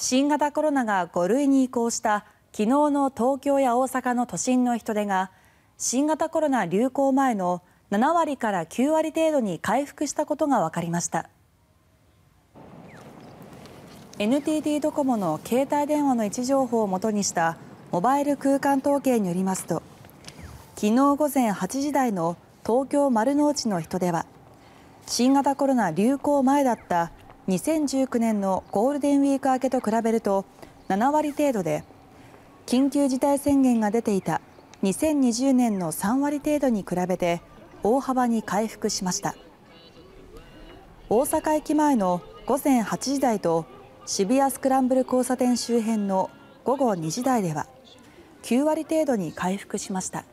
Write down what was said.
新型コロナが5類に移行した昨日の東京や大阪の都心の人出が新型コロナ流行前の7割から9割程度に回復したことがわかりました NTT ドコモの携帯電話の位置情報をもとにしたモバイル空間統計によりますと昨日午前8時台の東京・丸の内の人出は新型コロナ流行前だった2019年のゴールデンウィーク明けと比べると7割程度で緊急事態宣言が出ていた2020年の3割程度に比べて大幅に回復しました大阪駅前の午前8時台と渋谷スクランブル交差点周辺の午後2時台では9割程度に回復しました。